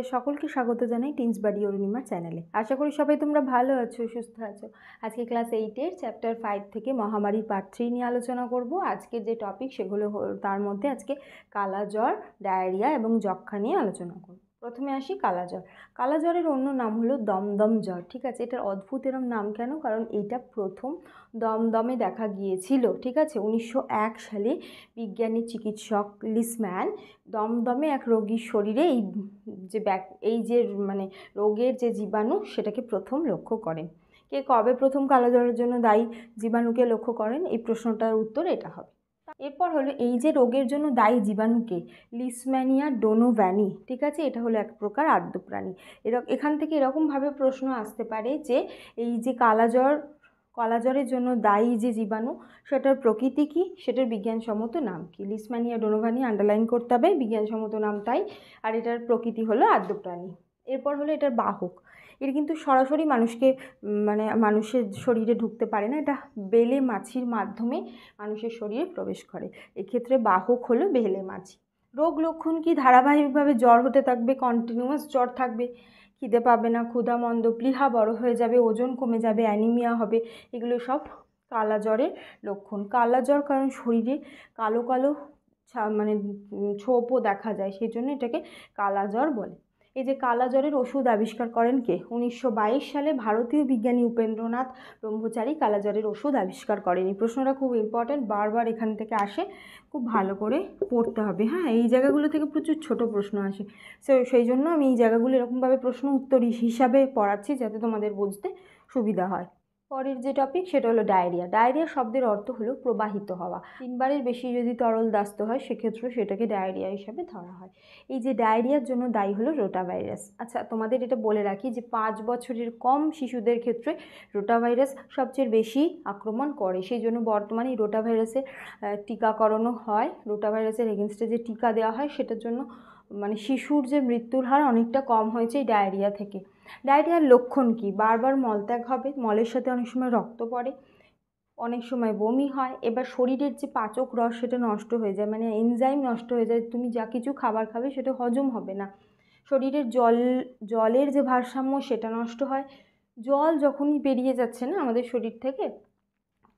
আপনাদের সকলকে স্বাগত জানাই টিন্স বাড়ি অরুণিমা চ্যানেলে আশা করি সবাই তোমরা ভালো আছো সুস্থ আছো আজকে ক্লাস এইটের চ্যাপ্টার ফাইভ থেকে মহামারীর পার্ট থ্রি নিয়ে আলোচনা করব আজকের যে টপিক সেগুলো তার মধ্যে আজকে কালাজ্বর ডায়রিয়া এবং যক্ষা নিয়ে আলোচনা করব প্রথমে আসি কালাজ্বর কালাজ্বরের অন্য নাম হলো দমদম জ্বর ঠিক আছে এটার অদ্ভুত এরম নাম কেন কারণ এটা প্রথম দমদমে দেখা গিয়েছিল ঠিক আছে উনিশশো এক সালে বিজ্ঞানী চিকিৎসক লিসম্যান দমদমে এক রোগীর শরীরে এই যে ব্যাক এই যে মানে রোগের যে জীবাণু সেটাকে প্রথম লক্ষ্য করেন কে কবে প্রথম কালাজ্বরের জন্য দায়ী জীবাণুকে লক্ষ্য করেন এই প্রশ্নটার উত্তর এটা হবে এরপর হলো এই যে রোগের জন্য দায়ী জীবাণুকে লিসম্যানিয়া ডোনোভ্যানি ঠিক আছে এটা হলো এক প্রকার আদ্যপ্রাণী এর এখান থেকে এরকমভাবে প্রশ্ন আসতে পারে যে এই যে কালাজ্বর কলাজ্বরের জন্য দায়ী যে জীবাণু সেটার প্রকৃতি কী সেটার বিজ্ঞানসম্মত নাম কী লিসম্যানিয়া ডোনোভ্যানি আন্ডারলাইন করতে হবে বিজ্ঞানসম্মত নাম তাই আর এটার প্রকৃতি হলো আদ্যপ্রাণী এরপর হলো এটার বাহক এটা কিন্তু সরাসরি মানুষকে মানে মানুষের শরীরে ঢুকতে পারে না এটা বেলে মাছির মাধ্যমে মানুষের শরীরে প্রবেশ করে এক্ষেত্রে বাহক হলো বেলে মাছি রোগ লক্ষণ কি ধারাবাহিকভাবে জ্বর হতে থাকবে কন্টিনিউয়াস জ্বর থাকবে খিদে পাবে না ক্ষুধা মন্দ প্লিহা বড় হয়ে যাবে ওজন কমে যাবে অ্যানিমিয়া হবে এগুলো সব কালা জ্বরের লক্ষণ কালা জ্বর কারণ শরীরে কালো কালো মানে ছোপও দেখা যায় সেই জন্য এটাকে কালা জ্বর বলে এই যে কালাজ্বরের ওষুধ আবিষ্কার করেন কে উনিশশো সালে ভারতীয় বিজ্ঞানী উপেন্দ্রনাথ ব্রহ্মচারী কালাজ্বরের ওষুধ আবিষ্কার করেন এই প্রশ্নটা খুব ইম্পর্ট্যান্ট বারবার এখান থেকে আসে খুব ভালো করে পড়তে হবে হ্যাঁ এই জায়গাগুলো থেকে প্রচুর ছোট প্রশ্ন আসে সো সেই জন্য আমি এই জায়গাগুলো এরকমভাবে প্রশ্ন উত্তর হিসাবে পড়াচ্ছি যাতে তোমাদের বুঝতে সুবিধা হয় পরের যে টপিক সেটা হলো ডায়রিয়া ডায়রিয়া শব্দের অর্থ হলো প্রবাহিত হওয়া তিনবারের বেশি যদি তরল দাস্ত হয় সেক্ষেত্রে সেটাকে ডায়রিয়া হিসাবে ধরা হয় এই যে ডায়রিয়ার জন্য দায়ী হলো রোটা ভাইরাস আচ্ছা তোমাদের এটা বলে রাখি যে পাঁচ বছরের কম শিশুদের ক্ষেত্রে রোটা ভাইরাস সবচেয়ে বেশি আক্রমণ করে সেই জন্য বর্তমানে রোটা ভাইরাসের টিকাকরণও হয় রোটা ভাইরাসের এগেনস্টে যে টিকা দেওয়া হয় সেটার জন্য মানে শিশুর যে মৃত্যুর হার অনেকটা কম হয়েছে এই ডায়রিয়া থেকে ডায়রিয়ার লক্ষণ কি বারবার মলত্যাগ হবে মলের সাথে অনেক সময় রক্ত পড়ে অনেক সময় বমি হয় এবার শরীরের যে পাচক রস সেটা নষ্ট হয়ে যায় মানে এনজাইম নষ্ট হয়ে যায় তুমি যা কিছু খাবার খাবে সেটা হজম হবে না শরীরের জল জলের যে ভারসাম্য সেটা নষ্ট হয় জল যখনই বেরিয়ে যাচ্ছে না আমাদের শরীর থেকে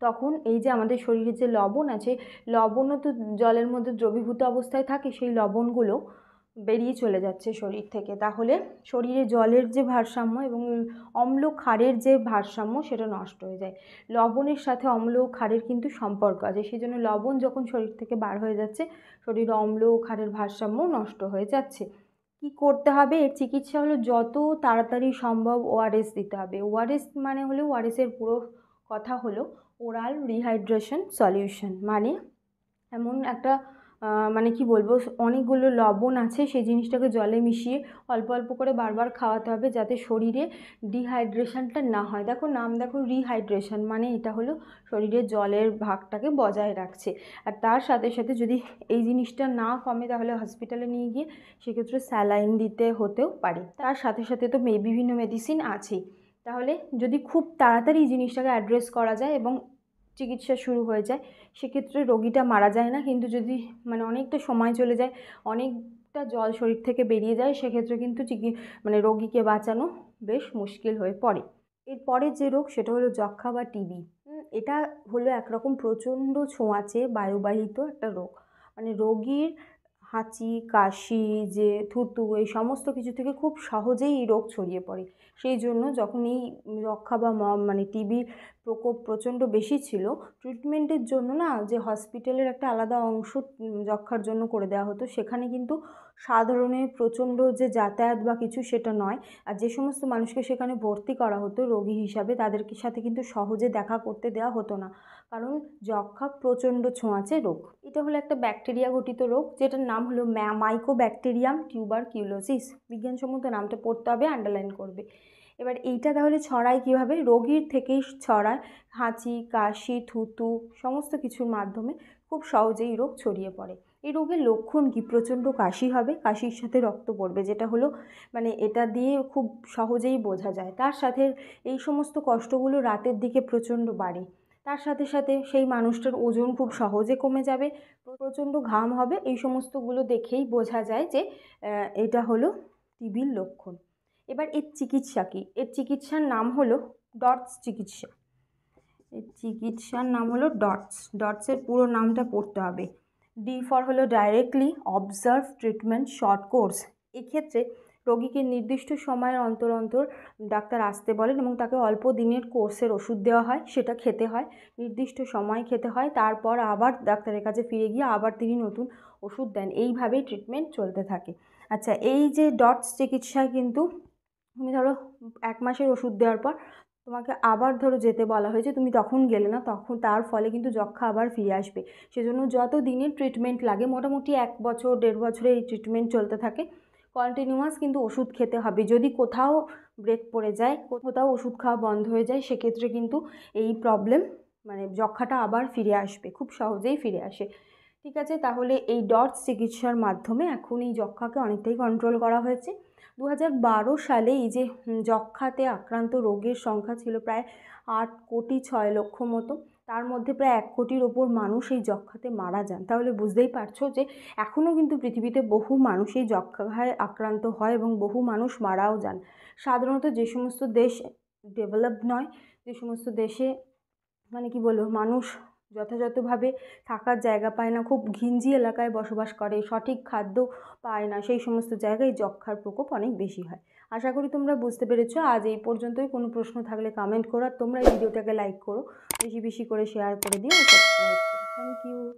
তখন এই যে আমাদের শরীরের যে লবণ আছে লবণও তো জলের মধ্যে দ্রবীভূত অবস্থায় থাকে সেই লবণগুলো বেরিয়ে চলে যাচ্ছে শরীর থেকে তাহলে শরীরে জলের যে ভারসাম্য এবং অম্ল ক্ষারের যে ভারসাম্য সেটা নষ্ট হয়ে যায় লবণের সাথে অম্ল ক্ষারের কিন্তু সম্পর্ক আছে সেই জন্য লবণ যখন শরীর থেকে বার হয়ে যাচ্ছে শরীরে অম্ল ক্ষারের ভারসাম্য নষ্ট হয়ে যাচ্ছে কি করতে হবে এর চিকিৎসা হলো যত তাড়াতাড়ি সম্ভব ওআরএস দিতে হবে ওআরএস মানে হলো ওআরএসের পুরো কথা হলো ওরাল রিহাইড্রেশন সলিউশন মানে এমন একটা মানে কি বলবো অনেকগুলো লবণ আছে সেই জিনিসটাকে জলে মিশিয়ে অল্প অল্প করে বারবার খাওয়াতে হবে যাতে শরীরে ডিহাইড্রেশনটা না হয় দেখো নাম দেখো রিহাইড্রেশন মানে এটা হলো শরীরে জলের ভাগটাকে বজায় রাখছে আর তার সাথে সাথে যদি এই জিনিসটা না কমে তাহলে হসপিটালে নিয়ে গিয়ে সেক্ষেত্রে স্যালাইন দিতে হতেও পারে তার সাথে সাথে তো বিভিন্ন মেডিসিন আছেই তাহলে যদি খুব তাড়াতাড়ি জিনিসটাকে অ্যাড্রেস করা যায় এবং চিকিৎসা শুরু হয়ে যায় সেক্ষেত্রে রোগীটা মারা যায় না কিন্তু যদি মানে অনেকটা সময় চলে যায় অনেকটা জল শরীর থেকে বেরিয়ে যায় সেক্ষেত্রে কিন্তু চিকি মানে রোগীকে বাঁচানো বেশ মুশকিল হয়ে পড়ে এরপরে যে রোগ সেটা হলো যক্ষা বা টিবি এটা হলো একরকম প্রচণ্ড ছোঁয়াচে বায়ুবাহিত একটা রোগ মানে রোগীর হাঁচি কাশি যে থুতু এই সমস্ত কিছু থেকে খুব সহজেই এই রোগ ছড়িয়ে পড়ে সেই জন্য যখন এই রক্ষা বা মানে টিবি প্রকোপ প্রচণ্ড বেশি ছিল ট্রিটমেন্টের জন্য না যে হসপিটালের একটা আলাদা অংশ যক্ষার জন্য করে দেওয়া হতো সেখানে কিন্তু সাধারণের প্রচণ্ড যে যাতায়াত বা কিছু সেটা নয় আর যে সমস্ত মানুষকে সেখানে ভর্তি করা হতো রোগী হিসাবে তাদের সাথে কিন্তু সহজে দেখা করতে দেওয়া হতো না কারণ যক্ষা প্রচণ্ড ছোঁয়াচে রোগ এটা হলো একটা ব্যাকটেরিয়া ঘটিত রোগ যেটার নাম হলো মাইকো ব্যাকটেরিয়াম টিউবার কিউলোসিস বিজ্ঞানসম্মত নামটা পড়তে হবে আন্ডারলাইন করবে এবার এইটা তাহলে ছড়ায় কিভাবে রোগীর থেকেই ছড়ায় হাঁচি কাশি থুতু সমস্ত কিছুর মাধ্যমে খুব সহজেই রোগ ছড়িয়ে পড়ে এই রোগের লক্ষণ কি প্রচণ্ড কাশি হবে কাশির সাথে রক্ত পড়বে যেটা হলো মানে এটা দিয়ে খুব সহজেই বোঝা যায় তার সাথে এই সমস্ত কষ্টগুলো রাতের দিকে প্রচণ্ড বাড়ে তার সাথে সাথে সেই মানুষটার ওজন খুব সহজে কমে যাবে প্রচণ্ড ঘাম হবে এই সমস্তগুলো দেখেই বোঝা যায় যে এটা হলো টিবির লক্ষণ এবার এর চিকিৎসা কী এর চিকিৎসার নাম হলো ডটস চিকিৎসা এর চিকিৎসার নাম হলো ডটস ডটসের পুরো নামটা পড়তে হবে ডি ফর হলো directly observe treatment short course এক্ষেত্রে রোগীকে নির্দিষ্ট সময়ের অন্তর অন্তর ডাক্তার আসতে বলেন এবং তাকে অল্প দিনের কোর্সের ওষুধ দেওয়া হয় সেটা খেতে হয় নির্দিষ্ট সময় খেতে হয় তারপর আবার ডাক্তারের কাছে ফিরে গিয়ে আবার তিনি নতুন ওষুধ দেন এইভাবেই ট্রিটমেন্ট চলতে থাকে আচ্ছা এই যে ডটস চিকিৎসা কিন্তু তুমি ধরো এক মাসের ওষুধ দেওয়ার পর তোমাকে আবার ধরো যেতে বলা হয়েছে তুমি তখন গেলে না তখন তার ফলে কিন্তু যক্ষা আবার ফিরে আসবে সেজন্য যত দিনের ট্রিটমেন্ট লাগে মোটামুটি এক বছর দেড় বছরে এই ট্রিটমেন্ট চলতে থাকে কন্টিনিউয়াস কিন্তু ওষুধ খেতে হবে যদি কোথাও ব্রেক পড়ে যায় কোথাও ওষুধ খাওয়া বন্ধ হয়ে যায় সেক্ষেত্রে কিন্তু এই প্রবলেম মানে যক্ষাটা আবার ফিরে আসবে খুব সহজেই ফিরে আসে ঠিক আছে তাহলে এই ডট চিকিৎসার মাধ্যমে এখন এই যক্ষাকে অনেকটাই কন্ট্রোল করা হয়েছে দু বারো সালে এই যে যক্ষাতে আক্রান্ত রোগের সংখ্যা ছিল প্রায় আট কোটি ছয় লক্ষ মতো তার মধ্যে প্রায় এক কোটির ওপর মানুষ এই যক্ষাতে মারা যান তাহলে বুঝতেই পারছো যে এখনও কিন্তু পৃথিবীতে বহু মানুষ এই যক্ষাঘায় আক্রান্ত হয় এবং বহু মানুষ মারাও যান সাধারণত যে সমস্ত দেশ ডেভেলপ নয় যে সমস্ত দেশে মানে কি বলবো মানুষ যথাযথভাবে থাকার জায়গা পায় না খুব ঘিঞ্জি এলাকায় বসবাস করে সঠিক খাদ্য পায় না সেই সমস্ত জায়গায় যক্ষার প্রকোপ অনেক বেশি হয় আশা করি তোমরা বুঝতে পেরেছো আজ এই পর্যন্তই কোনো প্রশ্ন থাকলে কমেন্ট করো আর তোমরা এই ভিডিওটাকে লাইক করো বেশি বেশি করে শেয়ার করে দিও সাবস্ক্রাইব করো থ্যাংক ইউ